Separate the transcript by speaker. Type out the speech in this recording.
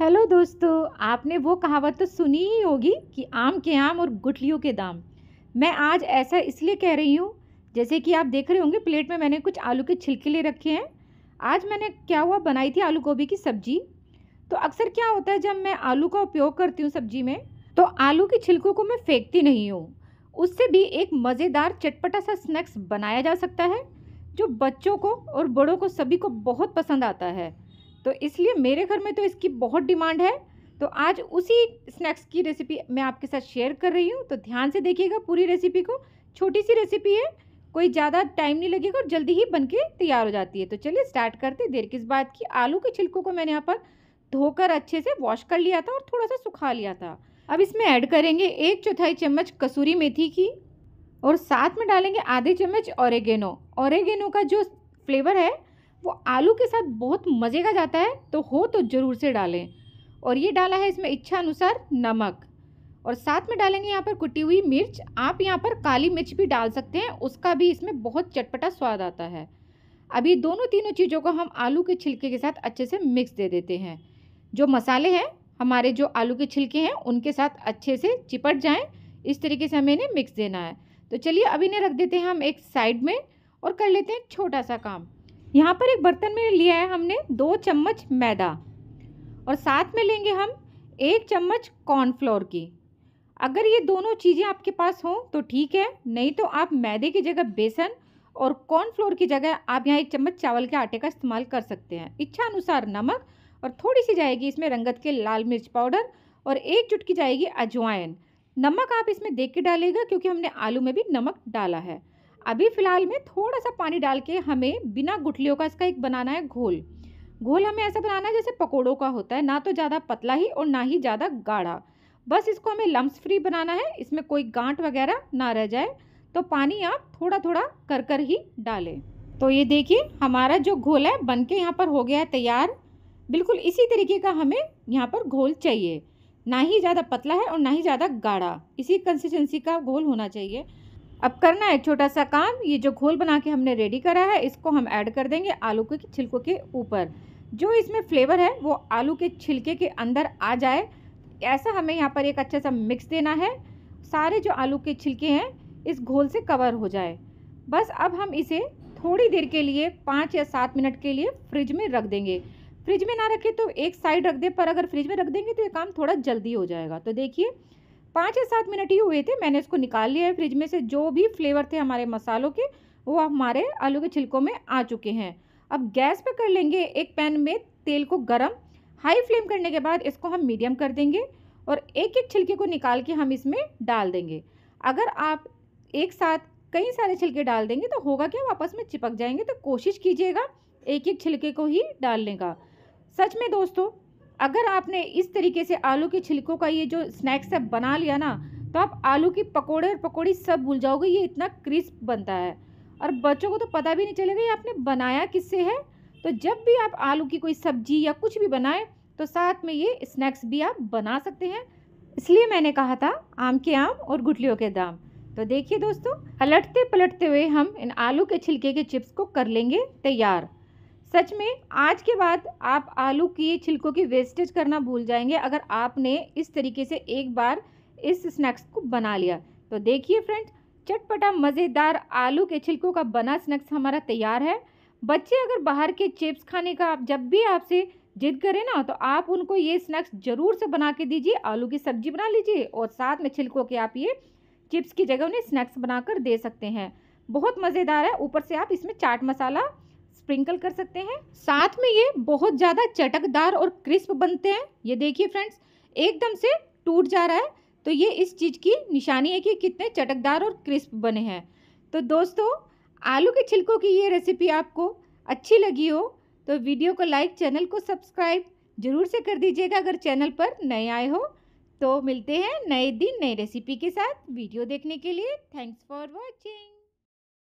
Speaker 1: hello दोस्तों आपने वो कहावत तो सुनी ही होगी कि आम के आम और गुठलियों के दाम मैं आज ऐसा इसलिए कह रही हूँ जैसे कि आप देख रहे होंगे प्लेट में मैंने कुछ आलू के छिलके ले रखे हैं आज मैंने क्या हुआ बनाई थी आलू गोभी की सब्जी तो अक्सर क्या होता है जब मैं आलू का उपयोग करती हूँ सब्जी में तो आलू के छिलकों को मैं फेंकती नहीं हूँ उससे भी एक मज़ेदार चटपटा सा स्नैक्स बनाया जा सकता है जो बच्चों को और बड़ों को सभी को बहुत पसंद आता है तो इसलिए मेरे घर में तो इसकी बहुत डिमांड है तो आज उसी स्नैक्स की रेसिपी मैं आपके साथ शेयर कर रही हूँ तो ध्यान से देखिएगा पूरी रेसिपी को छोटी सी रेसिपी है कोई ज़्यादा टाइम नहीं लगेगा और जल्दी ही बन के तैयार हो जाती है तो चलिए स्टार्ट करते देर किस बात की आलू के छिलकों को मैंने यहाँ पर धोकर अच्छे से वॉश कर लिया था और थोड़ा सा सुखा लिया था अब इसमें ऐड करेंगे एक चौथाई चम्मच कसूरी मेथी की और साथ में डालेंगे आधे चम्मच औरगेनो औरगेनो का जो फ्लेवर है वो आलू के साथ बहुत मज़े का जाता है तो हो तो ज़रूर से डालें और ये डाला है इसमें इच्छा अनुसार नमक और साथ में डालेंगे यहाँ पर कुटी हुई मिर्च आप यहाँ पर काली मिर्च भी डाल सकते हैं उसका भी इसमें बहुत चटपटा स्वाद आता है अभी दोनों तीनों चीज़ों को हम आलू के छिलके के साथ अच्छे से मिक्स दे देते हैं जो मसाले हैं हमारे जो आलू के छिलके हैं उनके साथ अच्छे से चिपट जाएँ इस तरीके से हमें इन्हें मिक्स देना है तो चलिए अभी इन्हें रख देते हैं हम एक साइड में और कर लेते हैं छोटा सा काम यहाँ पर एक बर्तन में लिया है हमने दो चम्मच मैदा और साथ में लेंगे हम एक चम्मच कॉर्नफ्लोर की अगर ये दोनों चीज़ें आपके पास हों तो ठीक है नहीं तो आप मैदे की जगह बेसन और कॉर्नफ्लोर की जगह आप यहाँ एक चम्मच चावल के आटे का इस्तेमाल कर सकते हैं इच्छा अनुसार नमक और थोड़ी सी जाएगी इसमें रंगत के लाल मिर्च पाउडर और एक चुटकी जाएगी अजवाइन नमक आप इसमें देख के डालेगा क्योंकि हमने आलू में भी नमक डाला है अभी फ़िलहाल में थोड़ा सा पानी डाल के हमें बिना गुठलियों का इसका एक बनाना है घोल घोल हमें ऐसा बनाना है जैसे पकोड़ों का होता है ना तो ज़्यादा पतला ही और ना ही ज़्यादा गाढ़ा बस इसको हमें लम्स फ्री बनाना है इसमें कोई गांठ वगैरह ना रह जाए तो पानी आप थोड़ा थोड़ा कर कर ही डालें तो ये देखिए हमारा जो घोल है बन के यहाँ पर हो गया है तैयार बिल्कुल इसी तरीके का हमें यहाँ पर घोल चाहिए ना ही ज़्यादा पतला है और ना ही ज़्यादा गाढ़ा इसी कंसिस्टेंसी का घोल होना चाहिए अब करना है छोटा सा काम ये जो घोल बना के हमने रेडी करा है इसको हम ऐड कर देंगे आलू के छिलकों के ऊपर जो इसमें फ्लेवर है वो आलू के छिलके के अंदर आ जाए ऐसा हमें यहाँ पर एक अच्छा सा मिक्स देना है सारे जो आलू के छिलके हैं इस घोल से कवर हो जाए बस अब हम इसे थोड़ी देर के लिए पाँच या सात मिनट के लिए फ्रिज में रख देंगे फ्रिज में ना रखें तो एक साइड रख दे पर अगर फ्रिज में रख देंगे तो ये काम थोड़ा जल्दी हो जाएगा तो देखिए पाँच या सात मिनट ही हुए थे मैंने इसको निकाल लिया है फ्रिज में से जो भी फ्लेवर थे हमारे मसालों के वो हमारे आलू के छिलकों में आ चुके हैं अब गैस पर कर लेंगे एक पैन में तेल को गर्म हाई फ्लेम करने के बाद इसको हम मीडियम कर देंगे और एक एक छिलके को निकाल के हम इसमें डाल देंगे अगर आप एक साथ कई सारे छिलके डाल देंगे तो होगा क्या आपस में चिपक जाएंगे तो कोशिश कीजिएगा एक एक छिलके को ही डालने का सच में दोस्तों अगर आपने इस तरीके से आलू के छिलकों का ये जो स्नैक्स है बना लिया ना तो आप आलू की पकौड़े और पकौड़ी सब भूल जाओगे ये इतना क्रिस्प बनता है और बच्चों को तो पता भी नहीं चलेगा ये आपने बनाया किससे है तो जब भी आप आलू की कोई सब्जी या कुछ भी बनाएं तो साथ में ये स्नैक्स भी आप बना सकते हैं इसलिए मैंने कहा था आम के आम और गुटलियों के दाम तो देखिए दोस्तों पलटते पलटते हुए हम इन आलू के छिलके के चिप्स को कर लेंगे तैयार सच में आज के बाद आप आलू की छिलकों की वेस्टेज करना भूल जाएंगे अगर आपने इस तरीके से एक बार इस स्नैक्स को बना लिया तो देखिए फ्रेंड्स चटपटा मज़ेदार आलू के छिलकों का बना स्नैक्स हमारा तैयार है बच्चे अगर बाहर के चिप्स खाने का आप जब भी आपसे जिद करें ना तो आप उनको ये स्नैक्स जरूर से बना के दीजिए आलू की सब्जी बना लीजिए और साथ में छिलकों के आप ये चिप्स की जगह उन्हें स्नैक्स बनाकर दे सकते हैं बहुत मज़ेदार है ऊपर से आप इसमें चाट मसाला स्प्रिंकल कर सकते हैं साथ में ये बहुत ज़्यादा चटकदार और क्रिस्प बनते हैं ये देखिए फ्रेंड्स एकदम से टूट जा रहा है तो ये इस चीज़ की निशानी है कि कितने चटकदार और क्रिस्प बने हैं तो दोस्तों आलू के छिलकों की ये रेसिपी आपको अच्छी लगी हो तो वीडियो को लाइक चैनल को सब्सक्राइब ज़रूर से कर दीजिएगा अगर चैनल पर नए आए हो तो मिलते हैं नए दिन नई रेसिपी के साथ वीडियो देखने के लिए थैंक्स फॉर वॉचिंग